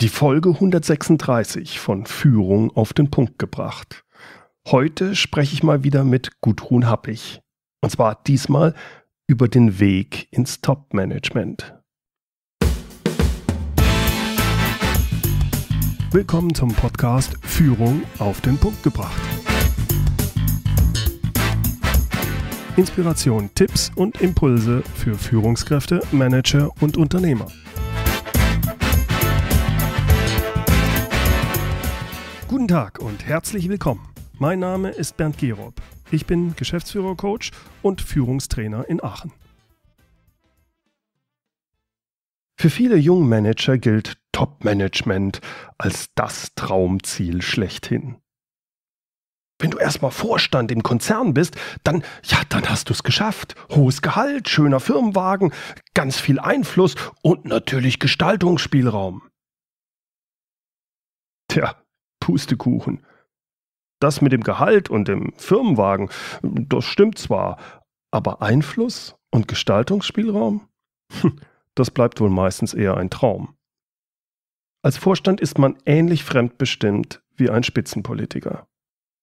Die Folge 136 von Führung auf den Punkt gebracht. Heute spreche ich mal wieder mit Gudrun Happig. Und zwar diesmal über den Weg ins Top-Management. Willkommen zum Podcast Führung auf den Punkt gebracht. Inspiration, Tipps und Impulse für Führungskräfte, Manager und Unternehmer. Guten Tag und herzlich willkommen. Mein Name ist Bernd Gerob. Ich bin Geschäftsführer-Coach und Führungstrainer in Aachen. Für viele Jungmanager gilt Top-Management als das Traumziel schlechthin. Wenn du erstmal Vorstand im Konzern bist, dann, ja, dann hast du es geschafft. Hohes Gehalt, schöner Firmenwagen, ganz viel Einfluss und natürlich Gestaltungsspielraum. Tja, Pustekuchen. Das mit dem Gehalt und dem Firmenwagen, das stimmt zwar, aber Einfluss und Gestaltungsspielraum? Hm, das bleibt wohl meistens eher ein Traum. Als Vorstand ist man ähnlich fremdbestimmt wie ein Spitzenpolitiker.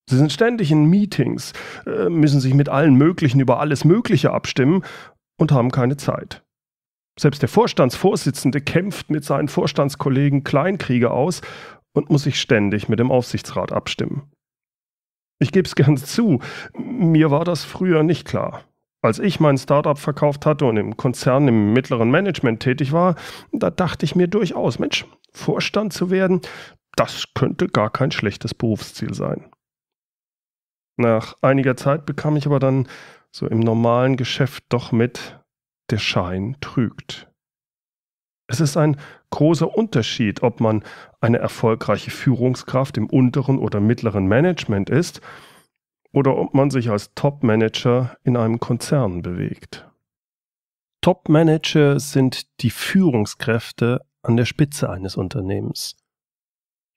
Sie sind ständig in Meetings, äh, müssen sich mit allen Möglichen über alles Mögliche abstimmen und haben keine Zeit. Selbst der Vorstandsvorsitzende kämpft mit seinen Vorstandskollegen Kleinkriege aus und muss sich ständig mit dem Aufsichtsrat abstimmen. Ich gebe es gern zu, mir war das früher nicht klar. Als ich mein Startup verkauft hatte und im Konzern im mittleren Management tätig war, da dachte ich mir durchaus, Mensch, Vorstand zu werden, das könnte gar kein schlechtes Berufsziel sein. Nach einiger Zeit bekam ich aber dann so im normalen Geschäft doch mit, der Schein trügt. Es ist ein großer Unterschied, ob man eine erfolgreiche Führungskraft im unteren oder mittleren Management ist oder ob man sich als Top-Manager in einem Konzern bewegt. Top-Manager sind die Führungskräfte an der Spitze eines Unternehmens.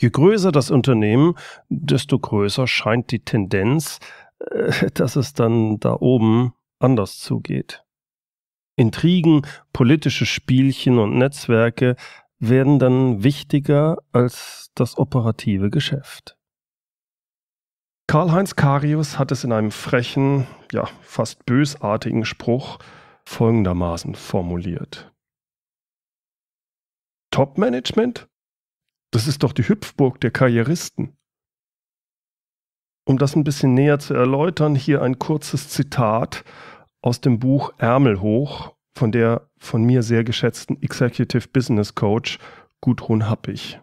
Je größer das Unternehmen, desto größer scheint die Tendenz, äh, dass es dann da oben anders zugeht. Intrigen, politische Spielchen und Netzwerke werden dann wichtiger als das operative Geschäft. Karl-Heinz Karius hat es in einem frechen, ja, fast bösartigen Spruch folgendermaßen formuliert. Top-Management? Das ist doch die Hüpfburg der Karrieristen. Um das ein bisschen näher zu erläutern, hier ein kurzes Zitat aus dem Buch Ärmel hoch von der von mir sehr geschätzten Executive Business Coach Gudrun Happig.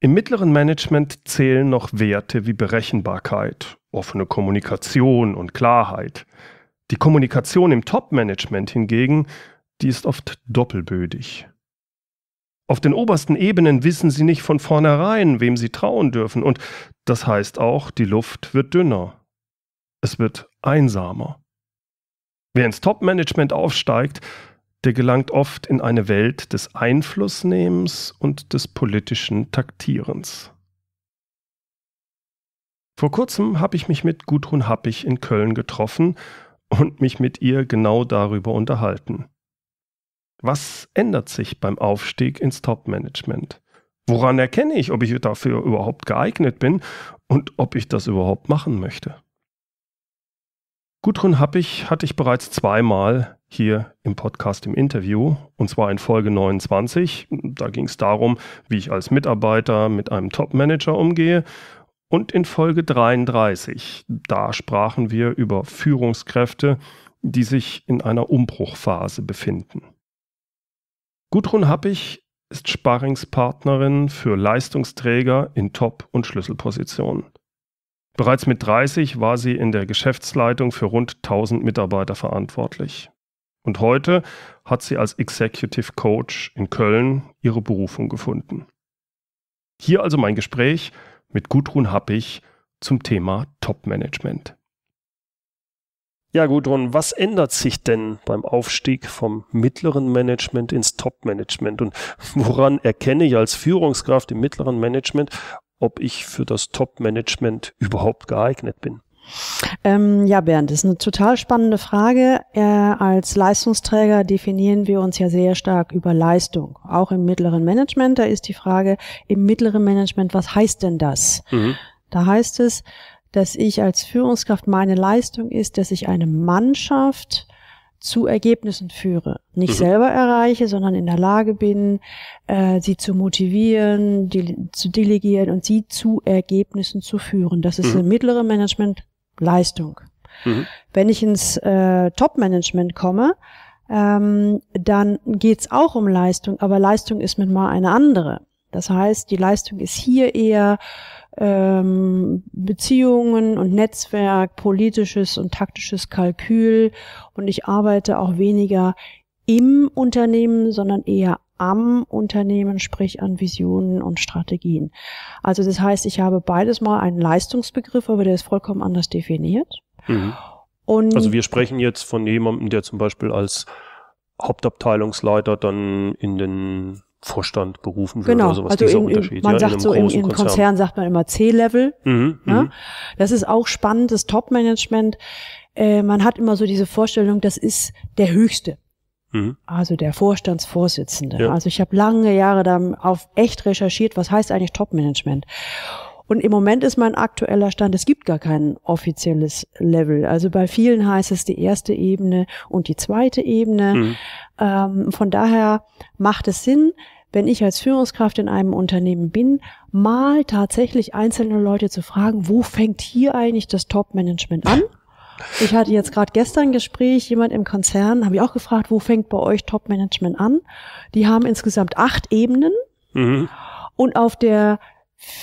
Im mittleren Management zählen noch Werte wie Berechenbarkeit, offene Kommunikation und Klarheit. Die Kommunikation im Top-Management hingegen, die ist oft doppelbödig. Auf den obersten Ebenen wissen sie nicht von vornherein, wem sie trauen dürfen, und das heißt auch, die Luft wird dünner. Es wird einsamer. Wer ins Top-Management aufsteigt, der gelangt oft in eine Welt des Einflussnehmens und des politischen Taktierens. Vor kurzem habe ich mich mit Gudrun Happig in Köln getroffen und mich mit ihr genau darüber unterhalten. Was ändert sich beim Aufstieg ins Top-Management? Woran erkenne ich, ob ich dafür überhaupt geeignet bin und ob ich das überhaupt machen möchte? Gudrun Happich hatte ich bereits zweimal hier im Podcast im Interview, und zwar in Folge 29. Da ging es darum, wie ich als Mitarbeiter mit einem Top-Manager umgehe. Und in Folge 33, da sprachen wir über Führungskräfte, die sich in einer Umbruchphase befinden. Gudrun Happich ist Sparringspartnerin für Leistungsträger in Top- und Schlüsselpositionen. Bereits mit 30 war sie in der Geschäftsleitung für rund 1000 Mitarbeiter verantwortlich. Und heute hat sie als Executive Coach in Köln ihre Berufung gefunden. Hier also mein Gespräch mit Gudrun Happig zum Thema Top-Management. Ja, Gudrun, was ändert sich denn beim Aufstieg vom mittleren Management ins Top-Management? Und woran erkenne ich als Führungskraft im mittleren Management, ob ich für das Top-Management überhaupt geeignet bin. Ähm, ja, Bernd, das ist eine total spannende Frage. Äh, als Leistungsträger definieren wir uns ja sehr stark über Leistung. Auch im mittleren Management, da ist die Frage, im mittleren Management, was heißt denn das? Mhm. Da heißt es, dass ich als Führungskraft meine Leistung ist, dass ich eine Mannschaft zu Ergebnissen führe. Nicht mhm. selber erreiche, sondern in der Lage bin, äh, sie zu motivieren, die, zu delegieren und sie zu Ergebnissen zu führen. Das ist mhm. eine mittlere Managementleistung. Mhm. Wenn ich ins äh, Top-Management komme, ähm, dann geht's auch um Leistung, aber Leistung ist mit mal eine andere. Das heißt, die Leistung ist hier eher ähm, Beziehungen und Netzwerk, politisches und taktisches Kalkül und ich arbeite auch weniger im Unternehmen, sondern eher am Unternehmen, sprich an Visionen und Strategien. Also das heißt, ich habe beides mal einen Leistungsbegriff, aber der ist vollkommen anders definiert. Mhm. also wir sprechen jetzt von jemandem, der zum Beispiel als Hauptabteilungsleiter dann in den Vorstand berufen wird genau. oder sowas, also dieser in, Unterschied. Man ja, sagt in so, in, in Konzern. Konzern sagt man immer C-Level. Mhm, ja? Ne? Mhm. Das ist auch spannend, das Top-Management. Äh, man hat immer so diese Vorstellung, das ist der Höchste. Mhm. Also der Vorstandsvorsitzende. Ja. Also ich habe lange Jahre da auf echt recherchiert, was heißt eigentlich Top-Management. Und im Moment ist mein aktueller Stand, es gibt gar kein offizielles Level. Also bei vielen heißt es die erste Ebene und die zweite Ebene. Mhm. Ähm, von daher macht es Sinn, wenn ich als Führungskraft in einem Unternehmen bin, mal tatsächlich einzelne Leute zu fragen, wo fängt hier eigentlich das Top-Management an? Ich hatte jetzt gerade gestern ein Gespräch, jemand im Konzern, habe ich auch gefragt, wo fängt bei euch Top-Management an? Die haben insgesamt acht Ebenen. Mhm. Und auf der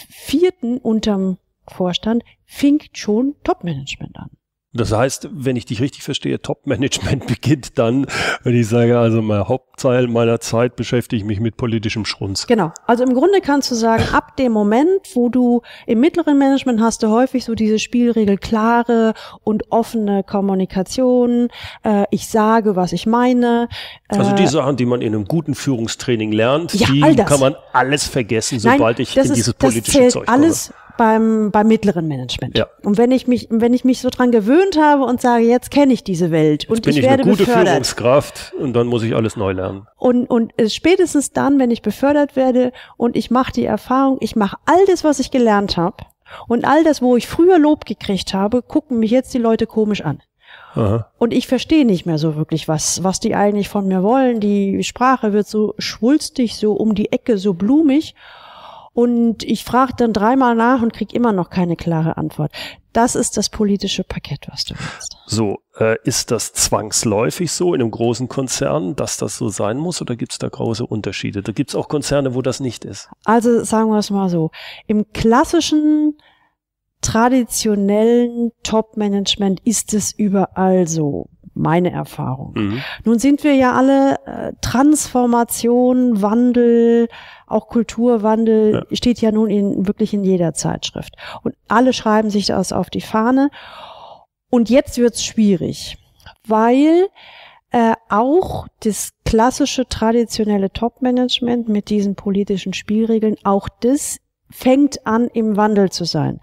vierten unterm Vorstand finkt schon Topmanagement an. Das heißt, wenn ich dich richtig verstehe, Top-Management beginnt dann, wenn ich sage, also mein Hauptteil meiner Zeit beschäftige ich mich mit politischem Schrunz. Genau. Also im Grunde kannst du sagen, ab dem Moment, wo du im mittleren Management hast du häufig so diese Spielregel klare und offene Kommunikation. Äh, ich sage, was ich meine. Äh, also die äh, Sachen, die man in einem guten Führungstraining lernt, ja, die kann man alles vergessen, sobald Nein, ich in ist, dieses politische Zeug komme. Alles beim, beim mittleren Management. Ja. Und wenn ich mich, wenn ich mich so dran gewöhnt habe und sage, jetzt kenne ich diese Welt jetzt und bin ich, ich werde eine gute befördert. Führungskraft und dann muss ich alles neu lernen. Und, und spätestens dann, wenn ich befördert werde und ich mache die Erfahrung, ich mache all das, was ich gelernt habe und all das, wo ich früher Lob gekriegt habe, gucken mich jetzt die Leute komisch an. Aha. Und ich verstehe nicht mehr so wirklich, was, was die eigentlich von mir wollen. Die Sprache wird so schwulstig, so um die Ecke, so blumig. Und ich frage dann dreimal nach und kriege immer noch keine klare Antwort. Das ist das politische Paket, was du willst. So, äh, ist das zwangsläufig so in einem großen Konzern, dass das so sein muss oder gibt es da große Unterschiede? Da gibt es auch Konzerne, wo das nicht ist. Also sagen wir es mal so, im klassischen traditionellen Top-Management ist es überall so. Meine Erfahrung. Mhm. Nun sind wir ja alle äh, Transformation, Wandel, auch Kulturwandel ja. steht ja nun in, wirklich in jeder Zeitschrift. Und alle schreiben sich das auf die Fahne. Und jetzt wird's schwierig, weil äh, auch das klassische traditionelle Top-Management mit diesen politischen Spielregeln, auch das fängt an im Wandel zu sein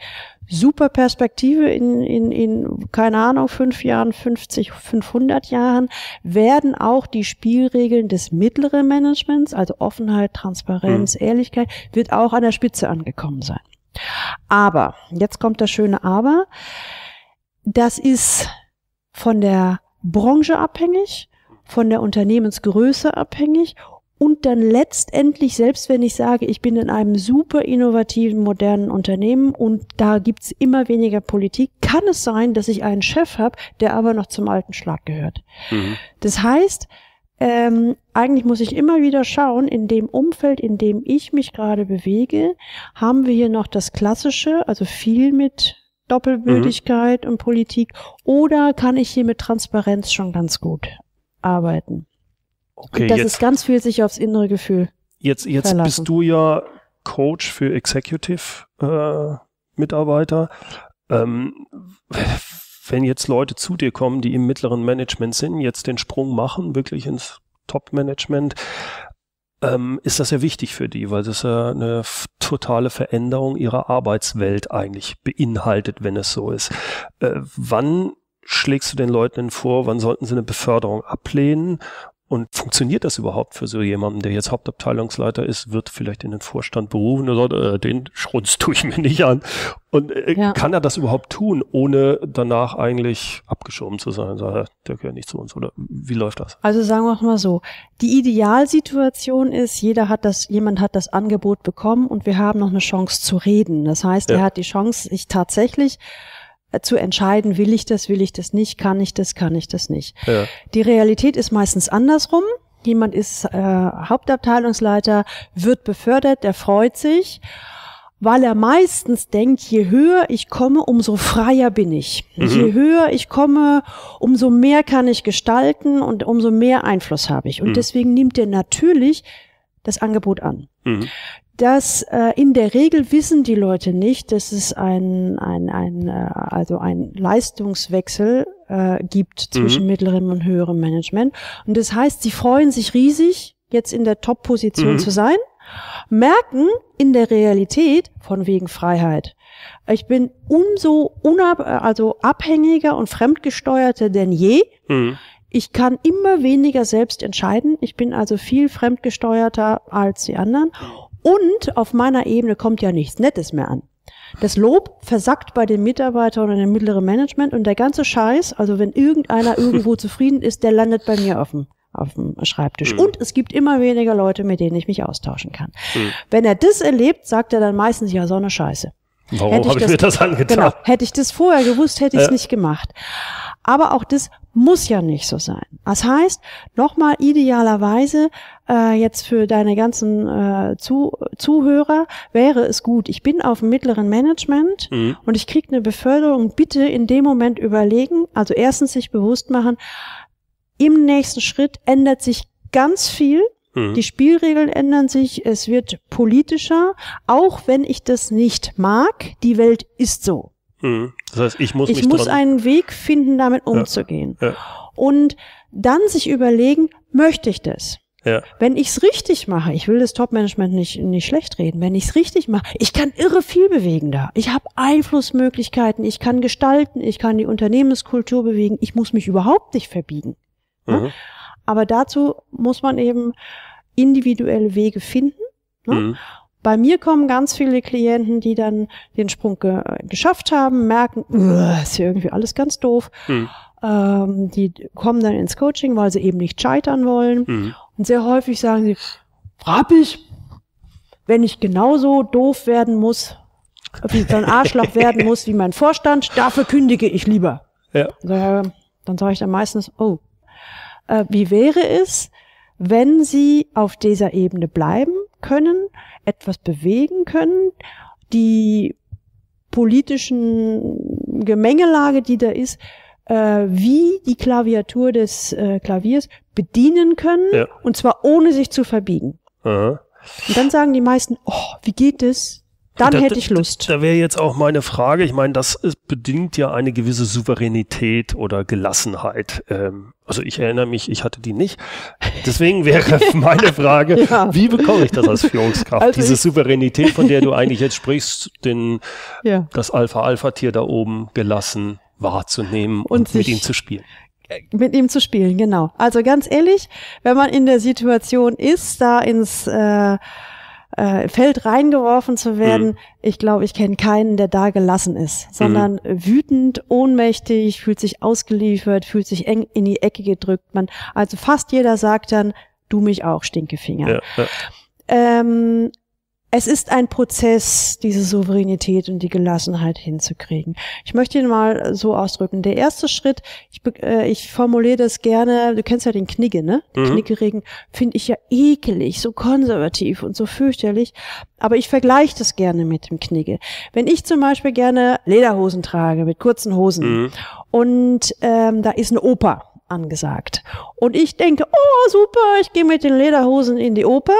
super Perspektive in, in, in, keine Ahnung, fünf Jahren, 50, 500 Jahren, werden auch die Spielregeln des mittleren Managements, also Offenheit, Transparenz, mhm. Ehrlichkeit, wird auch an der Spitze angekommen sein. Aber, jetzt kommt das schöne Aber, das ist von der Branche abhängig, von der Unternehmensgröße abhängig und dann letztendlich, selbst wenn ich sage, ich bin in einem super innovativen, modernen Unternehmen und da gibt's immer weniger Politik, kann es sein, dass ich einen Chef habe, der aber noch zum alten Schlag gehört. Mhm. Das heißt, ähm, eigentlich muss ich immer wieder schauen, in dem Umfeld, in dem ich mich gerade bewege, haben wir hier noch das Klassische, also viel mit Doppelbürdigkeit mhm. und Politik, oder kann ich hier mit Transparenz schon ganz gut arbeiten? Okay, und das jetzt, ist ganz viel sich aufs innere Gefühl. Jetzt, jetzt verlassen. bist du ja Coach für Executive-Mitarbeiter. äh, ähm, wenn jetzt Leute zu dir kommen, die im mittleren Management sind, jetzt den Sprung machen, wirklich ins Top-Management, ähm, ist das ja wichtig für die, weil das ja eine totale Veränderung ihrer Arbeitswelt eigentlich beinhaltet, wenn es so ist. Äh, wann schlägst du den Leuten vor, wann sollten sie eine Beförderung ablehnen und funktioniert das überhaupt für so jemanden, der jetzt Hauptabteilungsleiter ist, wird vielleicht in den Vorstand berufen oder sagt, äh, den Schrunz tue ich mir nicht an. Und äh, ja. kann er das überhaupt tun, ohne danach eigentlich abgeschoben zu sein? Sagt, äh, der gehört nicht zu uns. Oder wie läuft das? Also sagen wir mal so. Die Idealsituation ist, jeder hat das, jemand hat das Angebot bekommen und wir haben noch eine Chance zu reden. Das heißt, ja. er hat die Chance, sich tatsächlich zu entscheiden, will ich das, will ich das nicht, kann ich das, kann ich das nicht. Ja. Die Realität ist meistens andersrum. Jemand ist äh, Hauptabteilungsleiter, wird befördert, der freut sich, weil er meistens denkt, je höher ich komme, umso freier bin ich. Mhm. Je höher ich komme, umso mehr kann ich gestalten und umso mehr Einfluss habe ich. Und mhm. deswegen nimmt er natürlich das Angebot an. Mhm dass äh, in der Regel wissen die Leute nicht, dass es ein, ein, ein, äh, also ein Leistungswechsel äh, gibt mhm. zwischen mhm. mittlerem und höherem Management. Und das heißt, sie freuen sich riesig, jetzt in der Top-Position mhm. zu sein, merken in der Realität von wegen Freiheit. Ich bin umso unab also abhängiger und fremdgesteuerter denn je. Mhm. Ich kann immer weniger selbst entscheiden. Ich bin also viel fremdgesteuerter als die anderen. Und auf meiner Ebene kommt ja nichts Nettes mehr an. Das Lob versackt bei den Mitarbeitern oder dem mittleren Management und der ganze Scheiß, also wenn irgendeiner irgendwo zufrieden ist, der landet bei mir auf dem, auf dem Schreibtisch. Mhm. Und es gibt immer weniger Leute, mit denen ich mich austauschen kann. Mhm. Wenn er das erlebt, sagt er dann meistens ja so eine Scheiße. Warum habe ich, mir das genau, angetan? Genau, hätte ich das vorher gewusst, hätte ich es ja. nicht gemacht. Aber auch das muss ja nicht so sein. Das heißt, nochmal idealerweise äh, jetzt für deine ganzen äh, Zu Zuhörer wäre es gut, ich bin auf dem mittleren Management mhm. und ich kriege eine Beförderung. Bitte in dem Moment überlegen, also erstens sich bewusst machen, im nächsten Schritt ändert sich ganz viel Mhm. Die Spielregeln ändern sich, es wird politischer, auch wenn ich das nicht mag, die Welt ist so. Mhm. Das heißt, ich muss, ich muss einen Weg finden, damit umzugehen. Ja. Ja. Und dann sich überlegen, möchte ich das? Ja. Wenn es richtig mache, ich will das Top-Management nicht, nicht schlecht reden, wenn ich es richtig mache, ich kann irre viel bewegen da. Ich habe Einflussmöglichkeiten, ich kann gestalten, ich kann die Unternehmenskultur bewegen, ich muss mich überhaupt nicht verbiegen. Mhm. Ja? Aber dazu muss man eben individuelle Wege finden. Ne? Mhm. Bei mir kommen ganz viele Klienten, die dann den Sprung ge geschafft haben, merken, ist ja irgendwie alles ganz doof. Mhm. Ähm, die kommen dann ins Coaching, weil sie eben nicht scheitern wollen. Mhm. Und sehr häufig sagen sie, frag ich, wenn ich genauso doof werden muss, wie so ein Arschloch werden muss wie mein Vorstand, dafür kündige ich lieber. Ja. Äh, dann sage ich dann meistens, oh, äh, wie wäre es, wenn sie auf dieser Ebene bleiben können, etwas bewegen können, die politischen Gemengelage, die da ist, äh, wie die Klaviatur des äh, Klaviers bedienen können, ja. und zwar ohne sich zu verbiegen. Aha. Und dann sagen die meisten, oh, wie geht es? Dann da, hätte ich Lust. Da, da wäre jetzt auch meine Frage. Ich meine, das ist, bedingt ja eine gewisse Souveränität oder Gelassenheit. Ähm, also ich erinnere mich, ich hatte die nicht. Deswegen wäre meine Frage, ja. wie bekomme ich das als Führungskraft? Also Diese Souveränität, von der du eigentlich jetzt sprichst, den, ja. das Alpha-Alpha-Tier da oben gelassen wahrzunehmen und, und mit ihm zu spielen äh, mit ihm zu spielen, genau. Also ganz ehrlich, wenn man in der Situation ist, da ins äh, äh, Feld reingeworfen zu werden. Mhm. Ich glaube, ich kenne keinen, der da gelassen ist, sondern mhm. wütend, ohnmächtig, fühlt sich ausgeliefert, fühlt sich eng in die Ecke gedrückt. Man, also fast jeder sagt dann, du mich auch, Stinkefinger. Ja, ja. Ähm, es ist ein Prozess, diese Souveränität und die Gelassenheit hinzukriegen. Ich möchte ihn mal so ausdrücken. Der erste Schritt, ich, äh, ich formuliere das gerne, du kennst ja den Knigge, ne? Den mhm. Kniggeregen finde ich ja ekelig, so konservativ und so fürchterlich. Aber ich vergleiche das gerne mit dem Knigge. Wenn ich zum Beispiel gerne Lederhosen trage, mit kurzen Hosen, mhm. und ähm, da ist eine Oper angesagt. Und ich denke, oh super, ich gehe mit den Lederhosen in die Oper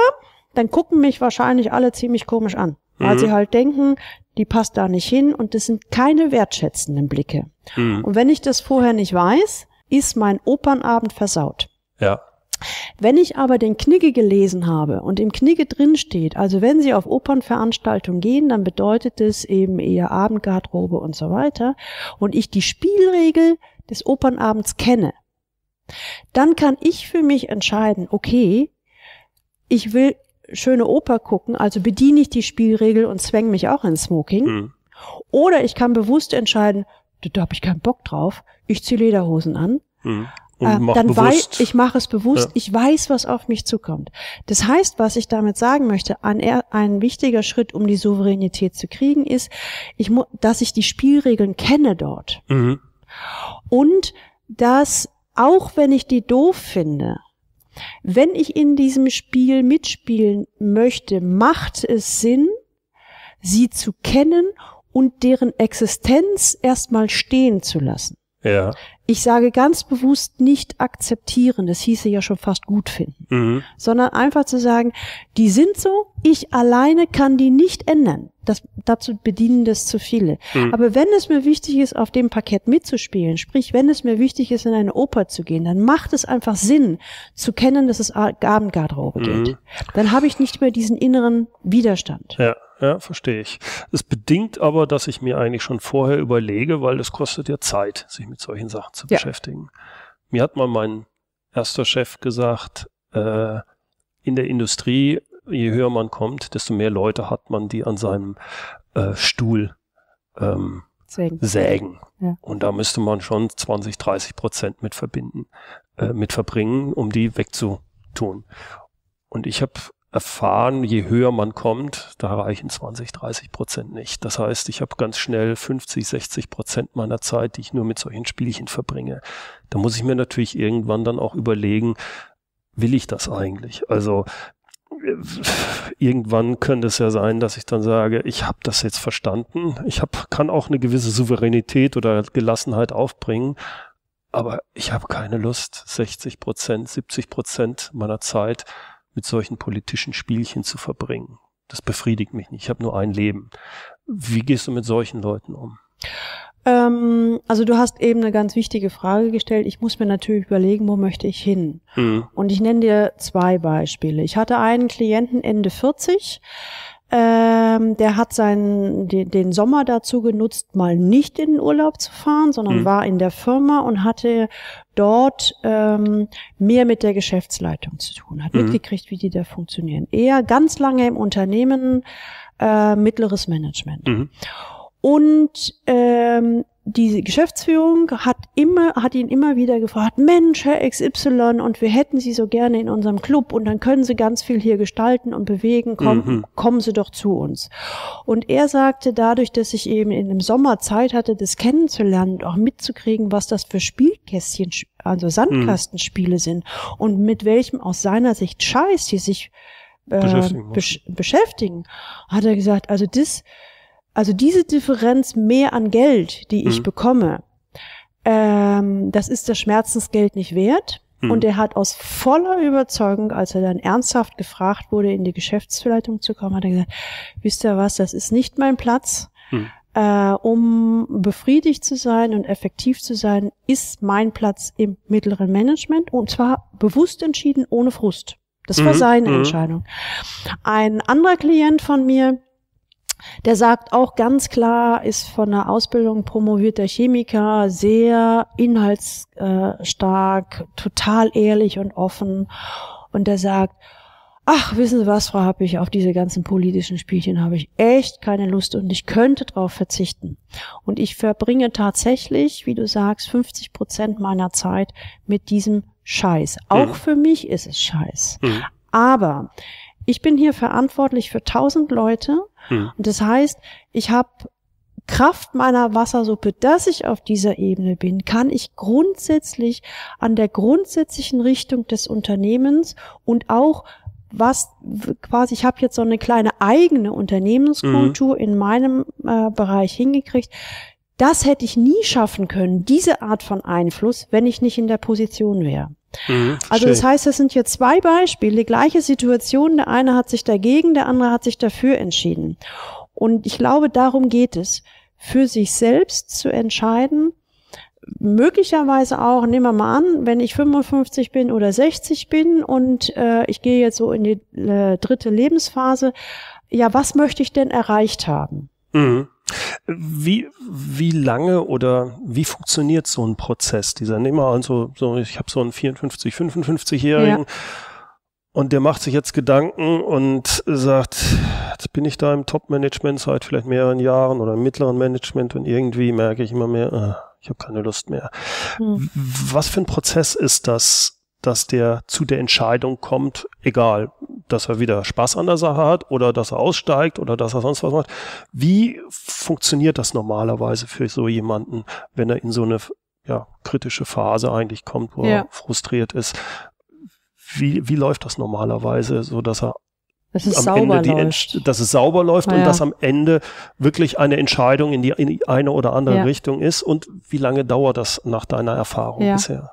dann gucken mich wahrscheinlich alle ziemlich komisch an, weil mhm. sie halt denken, die passt da nicht hin und das sind keine wertschätzenden Blicke. Mhm. Und wenn ich das vorher nicht weiß, ist mein Opernabend versaut. Ja. Wenn ich aber den Knigge gelesen habe und im Knigge drin steht, also wenn Sie auf Opernveranstaltungen gehen, dann bedeutet es eben eher Abendgarderobe und so weiter und ich die Spielregel des Opernabends kenne, dann kann ich für mich entscheiden, okay, ich will schöne Oper gucken, also bediene ich die Spielregel und zwänge mich auch ins Smoking. Mhm. Oder ich kann bewusst entscheiden, da habe ich keinen Bock drauf, ich ziehe Lederhosen an. Mhm. Äh, dann weiß ich mache es bewusst, ja. ich weiß, was auf mich zukommt. Das heißt, was ich damit sagen möchte, ein, ein wichtiger Schritt, um die Souveränität zu kriegen, ist, ich dass ich die Spielregeln kenne dort. Mhm. Und dass auch wenn ich die doof finde, wenn ich in diesem Spiel mitspielen möchte, macht es Sinn, sie zu kennen und deren Existenz erstmal stehen zu lassen. Ja. Ich sage ganz bewusst nicht akzeptieren, das hieße ja schon fast gut finden, mhm. sondern einfach zu sagen, die sind so, ich alleine kann die nicht ändern das, dazu bedienen das zu viele. Mhm. Aber wenn es mir wichtig ist, auf dem Parkett mitzuspielen, sprich, wenn es mir wichtig ist, in eine Oper zu gehen, dann macht es einfach Sinn, zu kennen, dass es Abendgarderobe mhm. geht. Dann habe ich nicht mehr diesen inneren Widerstand. Ja. Ja, verstehe ich. Es bedingt aber, dass ich mir eigentlich schon vorher überlege, weil es kostet ja Zeit, sich mit solchen Sachen zu ja. beschäftigen. Mir hat mal mein erster Chef gesagt, äh, in der Industrie je höher man kommt, desto mehr Leute hat man, die an seinem äh, Stuhl ähm, sägen. sägen. Ja. Und da müsste man schon 20, 30 Prozent mit verbinden, äh, mit verbringen, um die wegzutun. Und ich habe erfahren, je höher man kommt, da reichen 20, 30 Prozent nicht. Das heißt, ich habe ganz schnell 50, 60 Prozent meiner Zeit, die ich nur mit solchen Spielchen verbringe. Da muss ich mir natürlich irgendwann dann auch überlegen, will ich das eigentlich? Also irgendwann könnte es ja sein, dass ich dann sage, ich habe das jetzt verstanden. Ich hab, kann auch eine gewisse Souveränität oder Gelassenheit aufbringen, aber ich habe keine Lust, 60 Prozent, 70 Prozent meiner Zeit mit solchen politischen Spielchen zu verbringen. Das befriedigt mich nicht. Ich habe nur ein Leben. Wie gehst du mit solchen Leuten um? Ähm, also du hast eben eine ganz wichtige Frage gestellt. Ich muss mir natürlich überlegen, wo möchte ich hin? Mhm. Und ich nenne dir zwei Beispiele. Ich hatte einen Klienten Ende 40. Ähm, der hat seinen, den, den, Sommer dazu genutzt, mal nicht in den Urlaub zu fahren, sondern mhm. war in der Firma und hatte dort ähm, mehr mit der Geschäftsleitung zu tun, hat mhm. mitgekriegt, wie die da funktionieren. Eher ganz lange im Unternehmen, äh, mittleres Management. Mhm. Und ähm, diese Geschäftsführung hat immer, hat ihn immer wieder gefragt, Mensch, Herr XY, und wir hätten Sie so gerne in unserem Club und dann können Sie ganz viel hier gestalten und bewegen, Komm, mhm. kommen Sie doch zu uns. Und er sagte, dadurch, dass ich eben in dem Sommer Zeit hatte, das kennenzulernen und auch mitzukriegen, was das für Spielkästchen, also Sandkastenspiele mhm. sind und mit welchem aus seiner Sicht Scheiß die sich äh, beschäftigen, besch beschäftigen, hat er gesagt, also das, also diese Differenz mehr an Geld, die ich mhm. bekomme, ähm, das ist das Schmerzensgeld nicht wert. Mhm. Und er hat aus voller Überzeugung, als er dann ernsthaft gefragt wurde, in die Geschäftsleitung zu kommen, hat er gesagt, wisst ihr was, das ist nicht mein Platz. Mhm. Äh, um befriedigt zu sein und effektiv zu sein, ist mein Platz im mittleren Management und zwar bewusst entschieden, ohne Frust. Das war mhm. seine mhm. Entscheidung. Ein anderer Klient von mir, der sagt auch ganz klar, ist von der Ausbildung promovierter Chemiker, sehr inhaltsstark, total ehrlich und offen. Und der sagt, ach, wissen Sie was, Frau habe ich auf diese ganzen politischen Spielchen habe ich echt keine Lust und ich könnte darauf verzichten. Und ich verbringe tatsächlich, wie du sagst, 50 Prozent meiner Zeit mit diesem Scheiß. Auch mhm. für mich ist es Scheiß. Mhm. Aber ich bin hier verantwortlich für tausend Leute. Hm. Und das heißt, ich habe Kraft meiner Wassersuppe, dass ich auf dieser Ebene bin, kann ich grundsätzlich an der grundsätzlichen Richtung des Unternehmens und auch was quasi, ich habe jetzt so eine kleine eigene Unternehmenskultur mhm. in meinem äh, Bereich hingekriegt. Das hätte ich nie schaffen können, diese Art von Einfluss, wenn ich nicht in der Position wäre. Mhm, also das heißt, es sind hier zwei Beispiele, die gleiche Situation. Der eine hat sich dagegen, der andere hat sich dafür entschieden. Und ich glaube, darum geht es, für sich selbst zu entscheiden, möglicherweise auch, nehmen wir mal an, wenn ich 55 bin oder 60 bin und äh, ich gehe jetzt so in die äh, dritte Lebensphase, ja, was möchte ich denn erreicht haben? Mhm. Wie, wie lange oder wie funktioniert so ein Prozess? Dieser, nehmen wir an, so, so ich habe so einen 54, 55-Jährigen ja. und der macht sich jetzt Gedanken und sagt, jetzt bin ich da im Top-Management seit vielleicht mehreren Jahren oder im mittleren Management und irgendwie merke ich immer mehr, äh, ich habe keine Lust mehr. Hm. Was für ein Prozess ist das? dass der zu der Entscheidung kommt, egal, dass er wieder Spaß an der Sache hat oder dass er aussteigt oder dass er sonst was macht. Wie funktioniert das normalerweise für so jemanden, wenn er in so eine ja, kritische Phase eigentlich kommt, wo ja. er frustriert ist? Wie, wie läuft das normalerweise, so dass er das ist am sauber Ende die läuft. dass es sauber läuft ah, und ja. dass am Ende wirklich eine Entscheidung in die, in die eine oder andere ja. Richtung ist. Und wie lange dauert das nach deiner Erfahrung ja. bisher?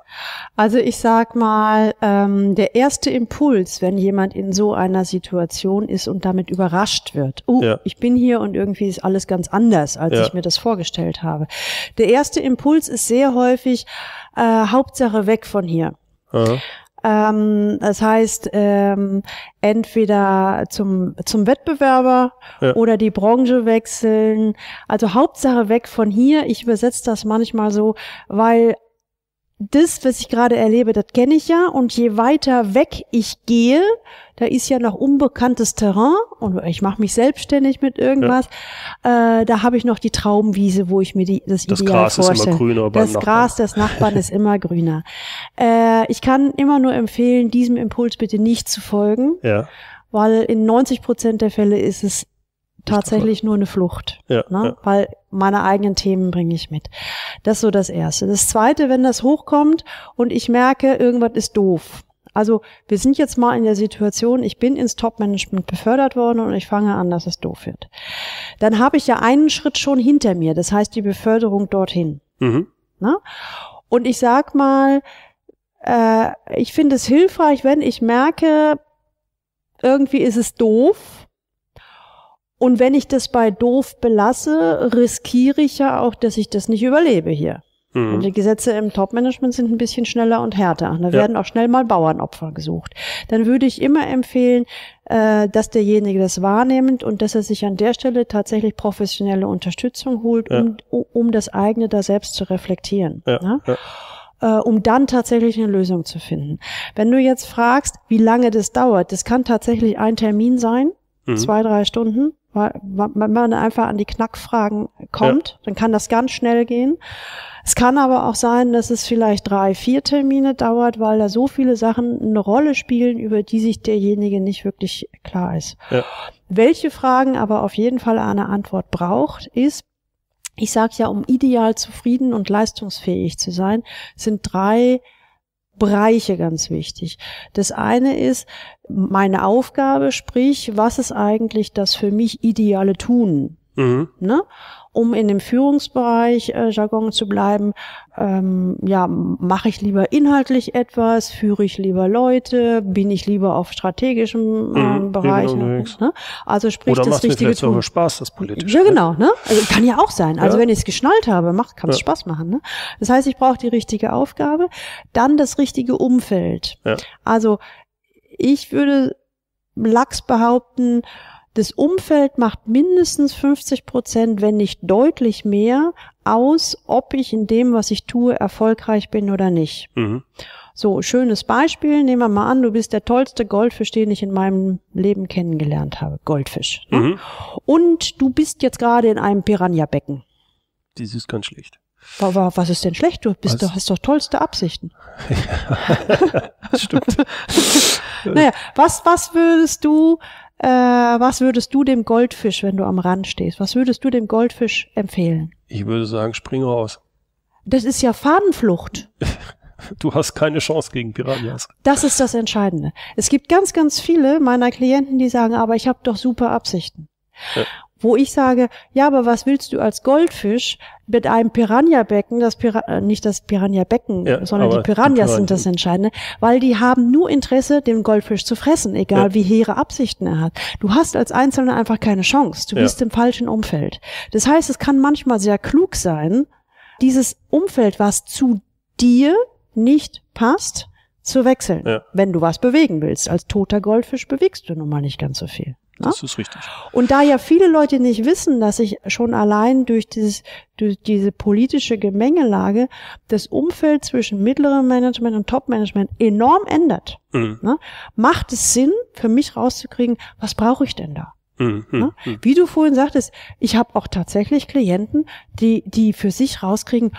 Also ich sag mal, ähm, der erste Impuls, wenn jemand in so einer Situation ist und damit überrascht wird, oh, ich bin hier und irgendwie ist alles ganz anders, als ich mir das vorgestellt habe. Der erste Impuls ist sehr häufig äh, Hauptsache weg von hier. Aha. Ähm, das heißt, ähm, entweder zum, zum Wettbewerber ja. oder die Branche wechseln. Also Hauptsache weg von hier. Ich übersetze das manchmal so, weil das, was ich gerade erlebe, das kenne ich ja. Und je weiter weg ich gehe, da ist ja noch unbekanntes Terrain und ich mache mich selbstständig mit irgendwas. Ja. Äh, da habe ich noch die Traumwiese, wo ich mir die, das, das Ideal Gras vorstelle. Ist immer grüner beim das Nachbarn. Gras des Nachbarn ist immer grüner. Äh, ich kann immer nur empfehlen, diesem Impuls bitte nicht zu folgen, ja. weil in 90 Prozent der Fälle ist es tatsächlich nur eine Flucht, ja, ne? ja. weil meine eigenen Themen bringe ich mit. Das ist so das Erste. Das Zweite, wenn das hochkommt und ich merke, irgendwas ist doof. Also wir sind jetzt mal in der Situation, ich bin ins Top-Management befördert worden und ich fange an, dass es doof wird. Dann habe ich ja einen Schritt schon hinter mir, das heißt die Beförderung dorthin. Mhm. Na? Und ich sag mal, äh, ich finde es hilfreich, wenn ich merke, irgendwie ist es doof, und wenn ich das bei doof belasse, riskiere ich ja auch, dass ich das nicht überlebe hier. Mhm. Und die Gesetze im Top-Management sind ein bisschen schneller und härter. Da ja. werden auch schnell mal Bauernopfer gesucht. Dann würde ich immer empfehlen, äh, dass derjenige das wahrnimmt und dass er sich an der Stelle tatsächlich professionelle Unterstützung holt, um, um das eigene da selbst zu reflektieren. Ja. Ne? ja? Äh, um dann tatsächlich eine Lösung zu finden. Wenn du jetzt fragst, wie lange das dauert, das kann tatsächlich ein Termin sein, mhm. zwei, drei Stunden wenn man einfach an die Knackfragen kommt, ja. dann kann das ganz schnell gehen. Es kann aber auch sein, dass es vielleicht drei, vier Termine dauert, weil da so viele Sachen eine Rolle spielen, über die sich derjenige nicht wirklich klar ist. Ja. Welche Fragen aber auf jeden Fall eine Antwort braucht, ist, ich sage ja, um ideal zufrieden und leistungsfähig zu sein, sind drei Bereiche ganz wichtig. Das eine ist meine Aufgabe, sprich, was ist eigentlich das für mich ideale Tun? Mhm. Ne? um in dem Führungsbereich äh, Jargon zu bleiben, ähm, ja, mache ich lieber inhaltlich etwas, führe ich lieber Leute, bin ich lieber auf strategischem äh, mhm, Bereich. Ne? ne? Also sprich Oder das richtige mir tun. Spaß, das politische. Ja, ne? genau. Ne? Also, kann ja auch sein. Also ja. wenn ich es geschnallt habe, macht, kann es ja. Spaß machen. Ne? Das heißt, ich brauche die richtige Aufgabe, dann das richtige Umfeld. Ja. Also ich würde Lachs behaupten, das Umfeld macht mindestens 50 Prozent, wenn nicht deutlich mehr, aus, ob ich in dem, was ich tue, erfolgreich bin oder nicht. Mhm. So, schönes Beispiel. Nehmen wir mal an, du bist der tollste Goldfisch, den ich in meinem Leben kennengelernt habe. Goldfisch. Ne? Mhm. Und du bist jetzt gerade in einem Piranha-Becken. Das ist ganz schlecht. Was ist denn schlecht? Du bist doch, hast doch tollste Absichten. Ja, stimmt. naja, was, was würdest du äh, was würdest du dem Goldfisch, wenn du am Rand stehst, was würdest du dem Goldfisch empfehlen? Ich würde sagen, spring raus. Das ist ja Fadenflucht. du hast keine Chance gegen Piranhas. Das ist das Entscheidende. Es gibt ganz, ganz viele meiner Klienten, die sagen, aber ich habe doch super Absichten. Ja. Wo ich sage, ja, aber was willst du als Goldfisch mit einem Piranha-Becken, das Pira äh, nicht das Piranha-Becken, ja, sondern die Piranhas die sind das Entscheidende, weil die haben nur Interesse, den Goldfisch zu fressen, egal ja. wie hehre Absichten er hat. Du hast als Einzelner einfach keine Chance. Du bist im falschen Umfeld. Das heißt, es kann manchmal sehr klug sein, dieses Umfeld, was zu dir nicht passt, zu wechseln, wenn du was bewegen willst. Als toter Goldfisch bewegst du nun mal nicht ganz so viel. Ne? Das ist richtig. Und da ja viele Leute nicht wissen, dass sich schon allein durch dieses, durch diese politische Gemengelage das Umfeld zwischen mittlerem Management und Top-Management enorm ändert, mhm. ne? macht es Sinn, für mich rauszukriegen, was brauche ich denn da? Mhm, ja? Ne? Mhm. Wie du vorhin sagtest, ich habe auch tatsächlich Klienten, die, die für sich rauskriegen,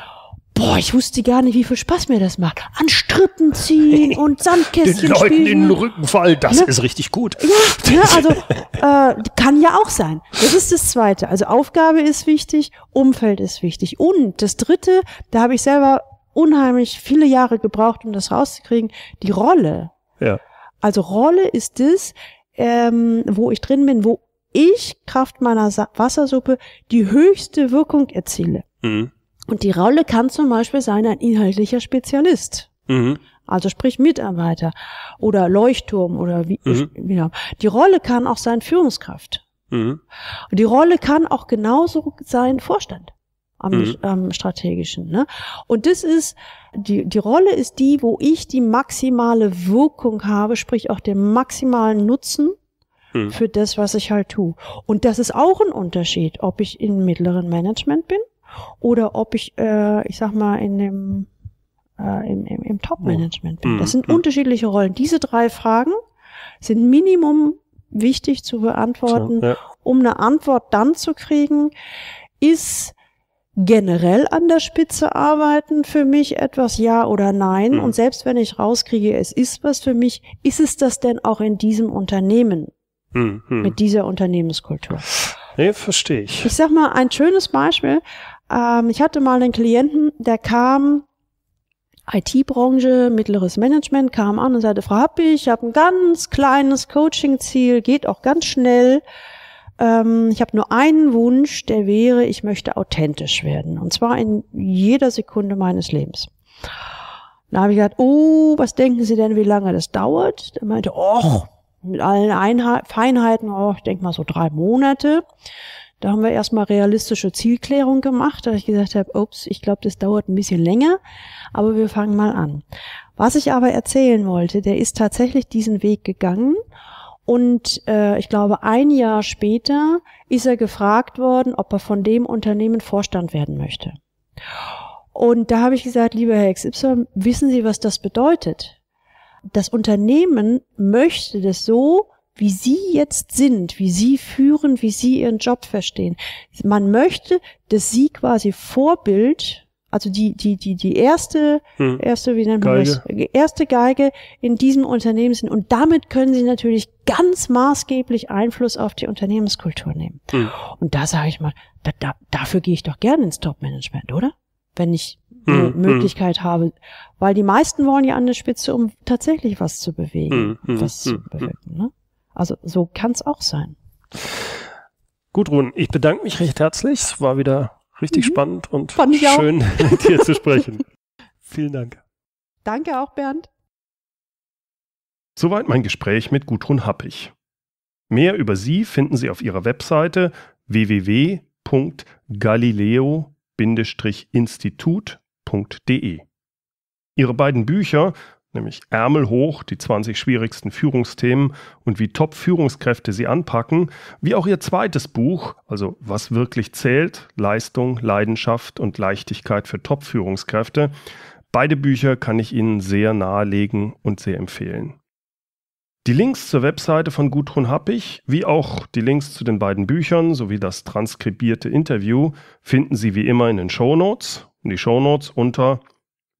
Boah, ich wusste gar nicht, wie viel Spaß mir das macht. An Strippen ziehen und Sandkästchen Den Leuten spielen. in den Rücken fallen, das ne? ist richtig gut. Ja, ne? also äh, kann ja auch sein. Das ist das Zweite. Also Aufgabe ist wichtig, Umfeld ist wichtig. Und das Dritte, da habe ich selber unheimlich viele Jahre gebraucht, um das rauszukriegen, die Rolle. Ja. Also Rolle ist das, ähm, wo ich drin bin, wo ich Kraft meiner Sa Wassersuppe die höchste Wirkung erziele. Mhm. Und die Rolle kann zum Beispiel sein ein inhaltlicher Spezialist. Mhm. Also sprich Mitarbeiter oder Leuchtturm oder wie, mhm. ja. Genau. Die Rolle kann auch sein Führungskraft. Mhm. Und die Rolle kann auch genauso sein Vorstand am, mhm. ähm, strategischen. Ne? Und das ist, die, die Rolle ist die, wo ich die maximale Wirkung habe, sprich auch den maximalen Nutzen mhm. für das, was ich halt tue. Und das ist auch ein Unterschied, ob ich in mittleren Management bin oder ob ich, äh, ich sag mal, in dem äh, im, im, im Top-Management bin. Mhm. Das sind mhm. unterschiedliche Rollen. Diese drei Fragen sind Minimum wichtig zu beantworten, ja, ja. um eine Antwort dann zu kriegen, ist generell an der Spitze arbeiten für mich etwas ja oder nein. Mhm. Und selbst wenn ich rauskriege, es ist was für mich, ist es das denn auch in diesem Unternehmen? Mhm. Mit dieser Unternehmenskultur. Nee, verstehe ich. Ich sag mal, ein schönes Beispiel ähm, ich hatte mal einen Klienten, der kam, IT-Branche, mittleres Management, kam an und sagte, Frau Happy, ich habe ein ganz kleines Coaching-Ziel, geht auch ganz schnell. Ähm, ich habe nur einen Wunsch, der wäre, ich möchte authentisch werden. Und zwar in jeder Sekunde meines Lebens. Da habe ich gedacht, oh, was denken Sie denn, wie lange das dauert? Der meinte, oh, mit allen Einheit, Feinheiten, oh, ich denke mal so drei Monate. Da haben wir erstmal realistische Zielklärung gemacht, da ich gesagt habe, ups, ich glaube, das dauert ein bisschen länger, aber wir fangen mal an. Was ich aber erzählen wollte, der ist tatsächlich diesen Weg gegangen und äh, ich glaube, ein Jahr später ist er gefragt worden, ob er von dem Unternehmen Vorstand werden möchte. Und da habe ich gesagt, lieber Herr XY, wissen Sie, was das bedeutet? Das Unternehmen möchte das so, wie sie jetzt sind, wie sie führen, wie sie ihren Job verstehen. Man möchte, dass sie quasi Vorbild, also die, die, die, die erste, hm. erste, wie nennt man Geige. das? Erste Geige in diesem Unternehmen sind. Und damit können sie natürlich ganz maßgeblich Einfluss auf die Unternehmenskultur nehmen. Hm. Und da sage ich mal, da, da, dafür gehe ich doch gerne ins Top-Management, oder? Wenn ich eine hm, hm. Möglichkeit habe. Weil die meisten wollen ja an der Spitze, um tatsächlich was zu bewegen, hm, hm, was zu bewirken, ne? Also so kann es auch sein. Gut, Ruben, ich bedanke mich recht herzlich. Es war wieder richtig mhm. spannend und schön, mit dir zu sprechen. Vielen Dank. Danke auch, Bernd. Soweit mein Gespräch mit Gudrun Happig. Mehr über sie finden Sie auf ihrer Webseite www.galileo-institut.de. Ihre beiden Bücher nämlich Ärmel hoch, die 20 schwierigsten Führungsthemen und wie Top-Führungskräfte sie anpacken, wie auch ihr zweites Buch, also Was wirklich zählt, Leistung, Leidenschaft und Leichtigkeit für Top-Führungskräfte. Beide Bücher kann ich Ihnen sehr nahelegen und sehr empfehlen. Die Links zur Webseite von Gudrun Happig, wie auch die Links zu den beiden Büchern sowie das transkribierte Interview finden Sie wie immer in den Shownotes. Notes. die Shownotes unter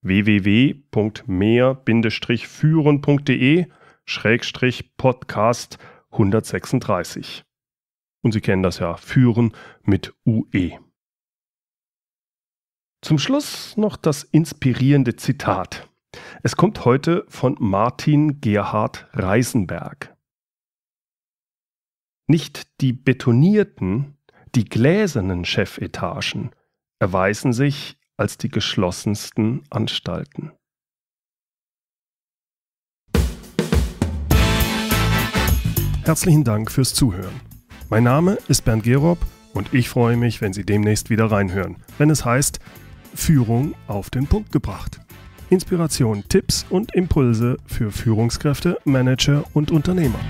www.mehr-führen.de-podcast 136. Und Sie kennen das ja, führen mit UE. Zum Schluss noch das inspirierende Zitat. Es kommt heute von Martin Gerhard Reisenberg. Nicht die betonierten, die gläsernen Chefetagen erweisen sich als die geschlossensten Anstalten. Herzlichen Dank fürs Zuhören. Mein Name ist Bernd Gerob und ich freue mich, wenn Sie demnächst wieder reinhören, wenn es heißt Führung auf den Punkt gebracht. Inspiration, Tipps und Impulse für Führungskräfte, Manager und Unternehmer.